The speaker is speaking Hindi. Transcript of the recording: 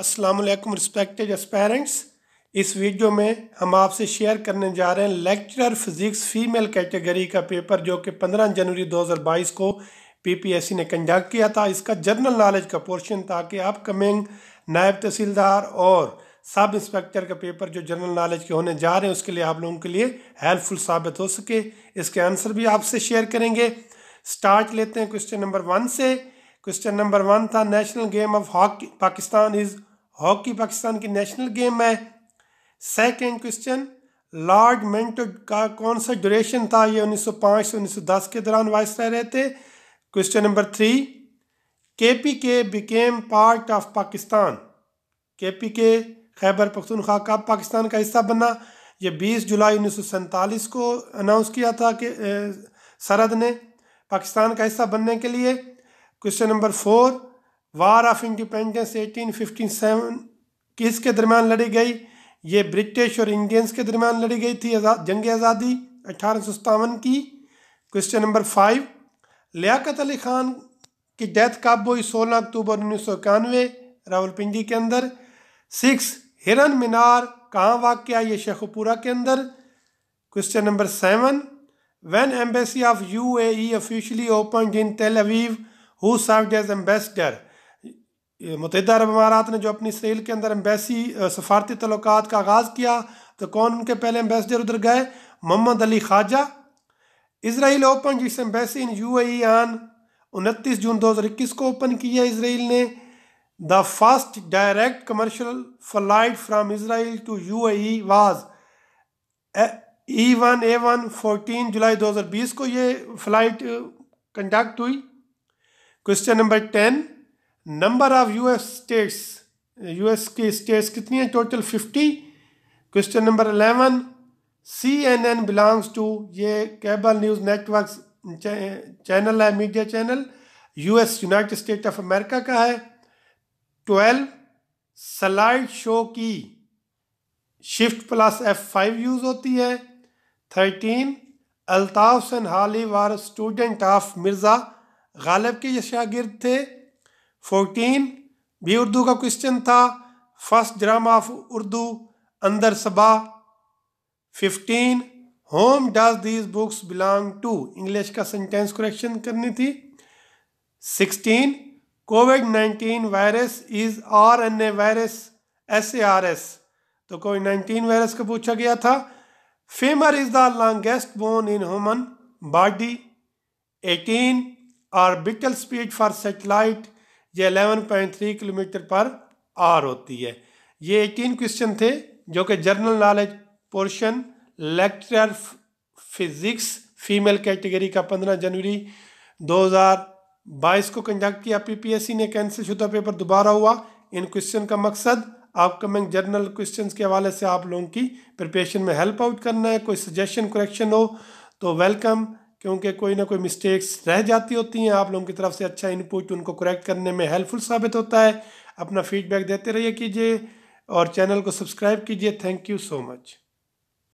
असलम रिस्पेक्टेड एस्पेरेंट्स इस वीडियो में हम आपसे शेयर करने जा रहे हैं लेक्चरर फिज़िक्स फ़ीमेल कैटेगरी का पेपर जो कि 15 जनवरी 2022 को पीपीएससी ने कंडक्ट किया था इसका जनरल नॉलेज का पोर्शन था कि अपकमिंग नायब तहसीलदार और सब इंस्पेक्टर का पेपर जो जनरल नॉलेज के होने जा रहे हैं उसके लिए आप लोगों के लिए हेल्पफुल साबित हो सके इसके आंसर भी आपसे शेयर करेंगे स्टार्ट लेते हैं क्वेश्चन नंबर वन से क्वेश्चन नंबर वन था national game of hockey Pakistan is hockey Pakistan की नेशनल गेम है सेकेंड क्वेश्चन लॉर्ड मेंटो का कौन सा ड्यूरेशन था ये 1905 से 1910 के दौरान वाइस रह रहे थे question number three K P K became part of Pakistan K P के खैबर पख्तनख्वा कब पाकिस्तान का हिस्सा बना ये 20 जुलाई उन्नीस को अनाउंस किया था कि सरहद ने पाकिस्तान का हिस्सा बनने के लिए question number four war of independence 1857 किस के दरमियान लड़ी गई ये ब्रिटिश और इंडियंस के दरमियान लड़ी गई थी आजा, जंग आज़ादी अठारह की question number five Liaquat Ali Khan की डेथ कब हुई सोलह अक्टूबर उन्नीस सौ इक्यानवे रावलपिंडी के अंदर सिक्स हिरन मीनार कहाँ वाक़ ये शेखपुरा के अंदर question number seven one embassy of U officially open in Tel Aviv who serve as ambassador मुतहद अरब अमारात ने जो अपनी इसराइल के अंदर एम्बेसी सफारती तल्लक का आगाज़ किया तो कौन उनके पहले एम्बेसडर उधर गए मोहम्मद अली ख्वाजा इसराइल ओपन जिस embassy in U A on उनतीस जून दो हज़ार इक्कीस को ओपन किया इसराइल ने the first direct commercial flight from Israel to U A was E one A one fourteen जुलाई दो हज़ार बीस को ये फ़्लाइट कंडक्ट हुई question number ten number of US states US की स्टेट्स कितनी है total fifty question number eleven C N N belongs to ये केबल न्यूज़ नेटवर्क चैनल है media channel US United State of America का है ट्वेल्व सलाइड शो की shift plus F five use होती है थर्टीन अल्ताफ सन Hali was student of Mirza Ghalib के ये शागिर्द थे फोर्टीन भी उर्दू का क्वेश्चन था फर्स्ट ड्रामा ऑफ उर्दू अंदर सबा fifteen whom does these books belong to English का सेंटेंस क्रेक्शन करनी थी sixteen COVID nineteen virus is R N A virus S A R S तो कोविड नाइन्टीन वायरस का पूछा गया था femur is the longest bone in human body eighteen बिटल स्पीड फॉर सेटेलाइट ये 11.3 किलोमीटर पर आर होती है ये 18 क्वेश्चन थे जो कि general knowledge portion lecture physics female category का 15 जनवरी 2022 को कंडक्ट किया पीपीएससी ने कैंसिल शुदा पेपर दोबारा हुआ इन क्वेश्चन का मकसद अपकमिंग जर्नल क्वेश्चन के हवाले से आप लोगों की प्रिपरेशन में हेल्प आउट करना है कोई सजेशन करेक्शन हो तो वेलकम क्योंकि कोई ना कोई मिस्टेक्स रह जाती होती हैं आप लोगों की तरफ से अच्छा इनपुट उनको करेक्ट करने में हेल्पफुल साबित होता है अपना फीडबैक देते रहिए कीजिए और चैनल को सब्सक्राइब कीजिए थैंक यू सो मच